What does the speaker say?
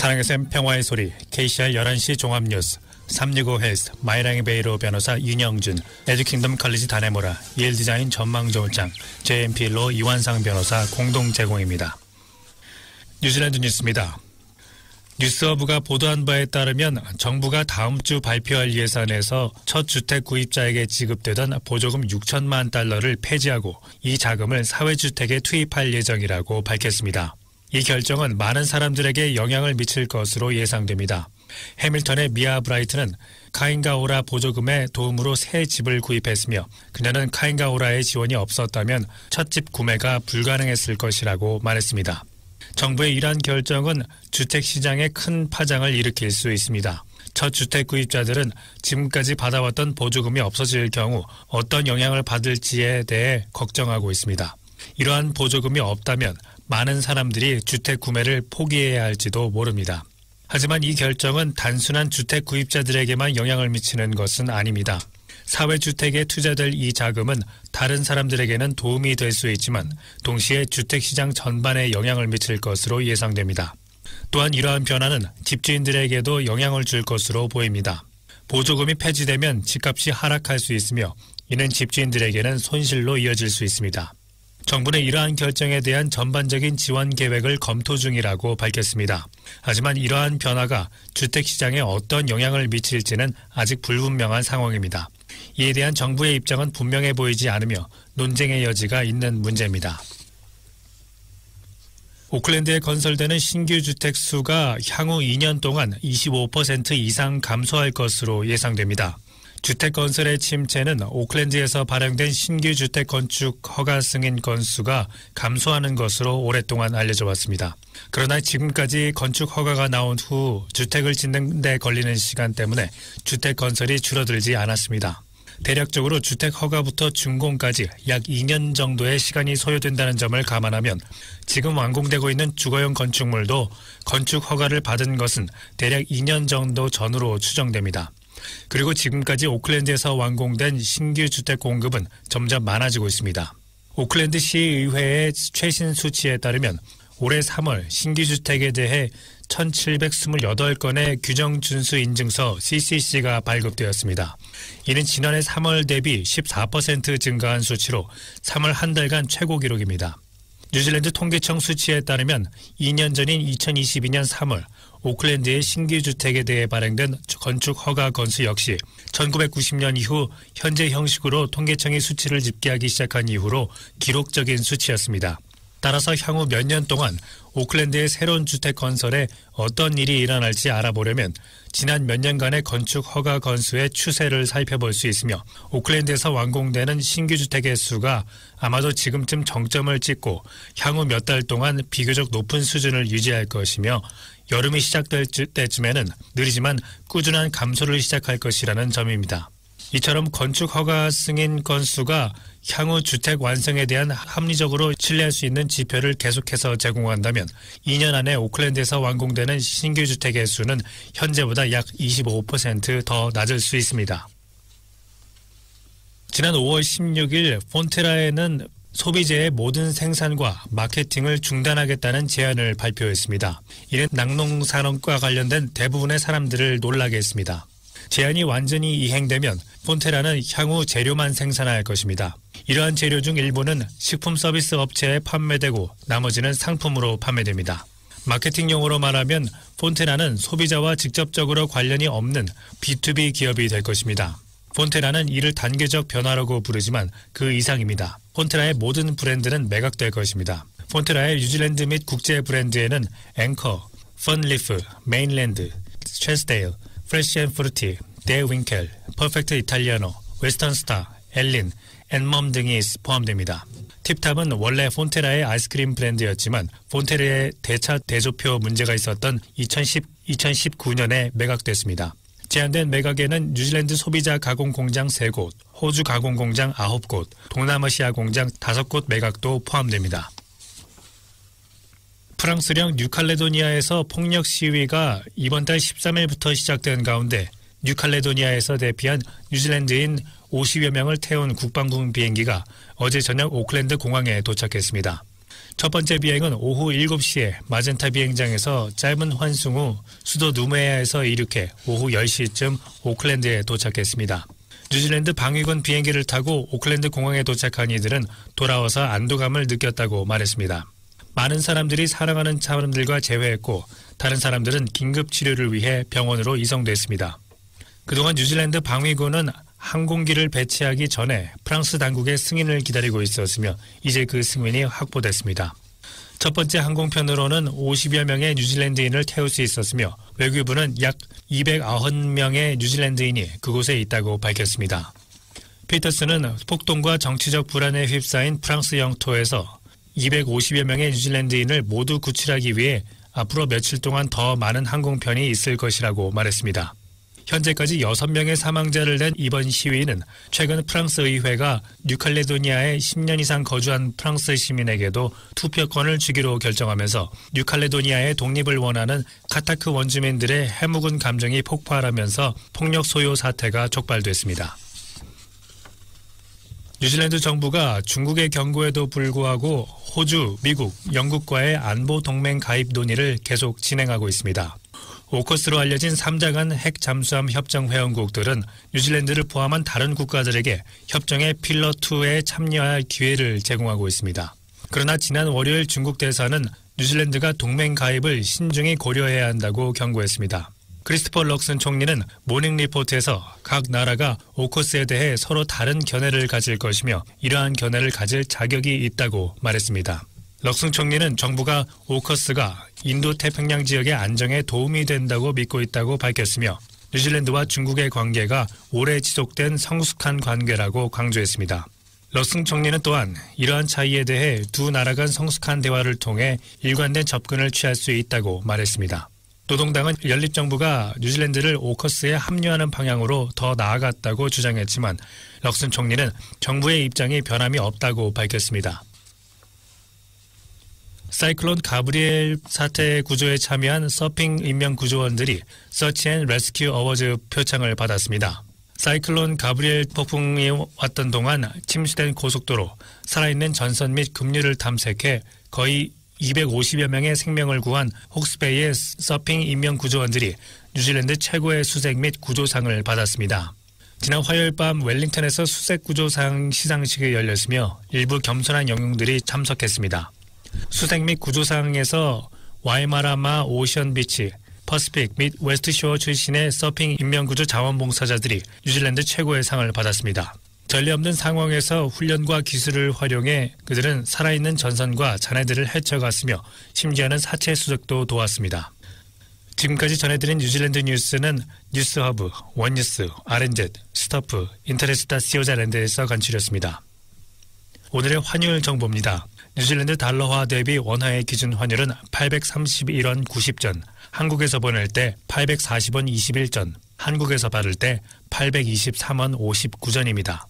사랑의 샘 평화의 소리 KCR 11시 종합뉴스 365 헬스 마이랑이 베이로 변호사 윤영준 에듀킹덤 칼리지 다네모라 일디자인 전망조장 JMP로 이완상 변호사 공동 제공입니다. 뉴질랜드 뉴스입니다. 뉴스어부가 보도한 바에 따르면 정부가 다음 주 발표할 예산에서 첫 주택 구입자에게 지급되던 보조금 6천만 달러를 폐지하고 이 자금을 사회주택에 투입할 예정이라고 밝혔습니다. 이 결정은 많은 사람들에게 영향을 미칠 것으로 예상됩니다. 해밀턴의 미아 브라이트는 카인가오라 보조금의 도움으로 새 집을 구입했으며 그녀는 카인가오라의 지원이 없었다면 첫 집 구매가 불가능했을 것이라고 말했습니다. 정부의 이러한 결정은 주택 시장에 큰 파장을 일으킬 수 있습니다. 첫 주택 구입자들은 지금까지 받아왔던 보조금이 없어질 경우 어떤 영향을 받을지에 대해 걱정하고 있습니다. 이러한 보조금이 없다면 많은 사람들이 주택 구매를 포기해야 할지도 모릅니다. 하지만 이 결정은 단순한 주택 구입자들에게만 영향을 미치는 것은 아닙니다. 사회주택에 투자될 이 자금은 다른 사람들에게는 도움이 될 수 있지만 동시에 주택시장 전반에 영향을 미칠 것으로 예상됩니다. 또한 이러한 변화는 집주인들에게도 영향을 줄 것으로 보입니다. 보조금이 폐지되면 집값이 하락할 수 있으며 이는 집주인들에게는 손실로 이어질 수 있습니다. 정부는 이러한 결정에 대한 전반적인 지원 계획을 검토 중이라고 밝혔습니다. 하지만 이러한 변화가 주택 시장에 어떤 영향을 미칠지는 아직 불분명한 상황입니다. 이에 대한 정부의 입장은 분명해 보이지 않으며 논쟁의 여지가 있는 문제입니다. 오클랜드에 건설되는 신규 주택 수가 향후 2년 동안 25% 이상 감소할 것으로 예상됩니다. 주택 건설의 침체는 오클랜드에서 발행된 신규 주택 건축 허가 승인 건수가 감소하는 것으로 오랫동안 알려져 왔습니다. 그러나 지금까지 건축 허가가 나온 후 주택을 짓는 데 걸리는 시간 때문에 주택 건설이 줄어들지 않았습니다. 대략적으로 주택 허가부터 준공까지 약 2년 정도의 시간이 소요된다는 점을 감안하면 지금 완공되고 있는 주거용 건축물도 건축 허가를 받은 것은 대략 2년 정도 전으로 추정됩니다. 그리고 지금까지 오클랜드에서 완공된 신규 주택 공급은 점점 많아지고 있습니다. 오클랜드 시의회의 최신 수치에 따르면 올해 3월 신규 주택에 대해 1,728건의 규정 준수 인증서 CCC가 발급되었습니다. 이는 지난해 3월 대비 14% 증가한 수치로 3월 한 달간 최고 기록입니다. 뉴질랜드 통계청 수치에 따르면 2년 전인 2022년 3월 오클랜드의 신규 주택에 대해 발행된 건축 허가 건수 역시 1990년 이후 현재 형식으로 통계청이 수치를 집계하기 시작한 이후로 기록적인 수치였습니다. 따라서 향후 몇 년 동안 오클랜드의 새로운 주택 건설에 어떤 일이 일어날지 알아보려면 지난 몇 년간의 건축 허가 건수의 추세를 살펴볼 수 있으며 오클랜드에서 완공되는 신규 주택의 수가 아마도 지금쯤 정점을 찍고 향후 몇 달 동안 비교적 높은 수준을 유지할 것이며 여름이 시작될 때쯤에는 느리지만 꾸준한 감소를 시작할 것이라는 점입니다. 이처럼 건축 허가 승인 건수가 향후 주택 완성에 대한 합리적으로 신뢰할 수 있는 지표를 계속해서 제공한다면 2년 안에 오클랜드에서 완공되는 신규 주택의 수는 현재보다 약 25%더 낮을 수 있습니다. 지난 5월 16일 폰테라에는 소비재의 모든 생산과 마케팅을 중단하겠다는 제안을 발표했습니다. 이는 낙농산업과 관련된 대부분의 사람들을 놀라게 했습니다. 제안이 완전히 이행되면 폰테라는 향후 재료만 생산할 것입니다. 이러한 재료 중 일부는 식품 서비스 업체에 판매되고 나머지는 상품으로 판매됩니다. 마케팅용으로 말하면 폰테라는 소비자와 직접적으로 관련이 없는 B2B 기업이 될 것입니다. 폰테라는 이를 단계적 변화라고 부르지만 그 이상입니다. 폰테라의 모든 브랜드는 매각될 것입니다. 폰테라의 뉴질랜드 및 국제 브랜드에는 앵커, 펀리프, 메인랜드, 쉐스데일, 프레시앤프루티, 데윈켈, 퍼펙트 이탈리아노, 웨스턴스타, 엘린, 앤멈 등이 포함됩니다. 팁탑은 원래 폰테라의 아이스크림 브랜드였지만 폰테라의 대차 대조표 문제가 있었던 2010, 2019년에 매각됐습니다. 제한된 매각에는 뉴질랜드 소비자 가공 공장 3곳, 호주 가공 공장 9곳, 동남아시아 공장 5곳 매각도 포함됩니다. 프랑스령 뉴칼레도니아에서 폭력 시위가 이번 달 13일부터 시작된 가운데 뉴칼레도니아에서 대피한 뉴질랜드인 50여 명을 태운 국방군 비행기가 어제 저녁 오클랜드 공항에 도착했습니다. 첫 번째 비행은 오후 7시에 마젠타 비행장에서 짧은 환승 후 수도 누메아에서 이륙해 오후 10시쯤 오클랜드에 도착했습니다. 뉴질랜드 방위군 비행기를 타고 오클랜드 공항에 도착한 이들은 돌아와서 안도감을 느꼈다고 말했습니다. 많은 사람들이 사랑하는 사람들과 재회했고 다른 사람들은 긴급 치료를 위해 병원으로 이송됐습니다. 그동안 뉴질랜드 방위군은 항공기를 배치하기 전에 프랑스 당국의 승인을 기다리고 있었으며 이제 그 승인이 확보됐습니다. 첫 번째 항공편으로는 50여 명의 뉴질랜드인을 태울 수 있었으며 외교부는 약 209명의 뉴질랜드인이 그곳에 있다고 밝혔습니다. 피터스는 폭동과 정치적 불안에 휩싸인 프랑스 영토에서 250여 명의 뉴질랜드인을 모두 구출하기 위해 앞으로 며칠 동안 더 많은 항공편이 있을 것이라고 말했습니다. 현재까지 6명의 사망자를 낸 이번 시위는 최근 프랑스 의회가 뉴칼레도니아에 10년 이상 거주한 프랑스 시민에게도 투표권을 주기로 결정하면서 뉴칼레도니아의 독립을 원하는 카타크 원주민들의 해묵은 감정이 폭발하면서 폭력 소요 사태가 촉발됐습니다. 뉴질랜드 정부가 중국의 경고에도 불구하고 호주, 미국, 영국과의 안보 동맹 가입 논의를 계속 진행하고 있습니다. 오커스로 알려진 3자간 핵 잠수함 협정 회원국들은 뉴질랜드를 포함한 다른 국가들에게 협정의 필러2에 참여할 기회를 제공하고 있습니다. 그러나 지난 월요일 중국 대사는 뉴질랜드가 동맹 가입을 신중히 고려해야 한다고 경고했습니다. 크리스퍼 럭슨 총리는 모닝 리포트에서 각 나라가 오커스에 대해 서로 다른 견해를 가질 것이며 이러한 견해를 가질 자격이 있다고 말했습니다. 럭슨 총리는 정부가 오커스가 인도 태평양 지역의 안정에 도움이 된다고 믿고 있다고 밝혔으며 뉴질랜드와 중국의 관계가 오래 지속된 성숙한 관계라고 강조했습니다. 러승 총리는 또한 이러한 차이에 대해 두 나라 간 성숙한 대화를 통해 일관된 접근을 취할 수 있다고 말했습니다. 노동당은 연립정부가 뉴질랜드를 오커스에 합류하는 방향으로 더 나아갔다고 주장했지만 럭슨 총리는 정부의 입장이 변함이 없다고 밝혔습니다. 사이클론 가브리엘 사태 구조에 참여한 서핑 인명 구조원들이 서치앤 레스큐 어워즈 표창을 받았습니다. 사이클론 가브리엘 폭풍이 왔던 동안 침수된 고속도로, 살아있는 전선 및 급류를 탐색해 거의 250여 명의 생명을 구한 혹스베이의 서핑 인명 구조원들이 뉴질랜드 최고의 수색 및 구조상을 받았습니다. 지난 화요일 밤 웰링턴에서 수색 구조상 시상식이 열렸으며 일부 겸손한 영웅들이 참석했습니다. 수색 및 구조 상항에서 와이마라마 오션비치, 퍼스픽 및 웨스트쇼어 출신의 서핑 인명구조 자원봉사자들이 뉴질랜드 최고의 상을 받았습니다. 전례 없는 상황에서 훈련과 기술을 활용해 그들은 살아있는 전선과 잔해들을 헤쳐갔으며 심지어는 사체 수색도 도왔습니다. 지금까지 전해드린 뉴질랜드 뉴스는 뉴스허브, 원뉴스, RNZ, 스타프, 인터넷스타 시오자랜드에서 간추렸습니다. 오늘의 환율 정보입니다. 뉴질랜드 달러화 대비 원화의 기준 환율은 831원 90전, 한국에서 보낼 때 840원 21전, 한국에서 받을 때 823원 59전입니다.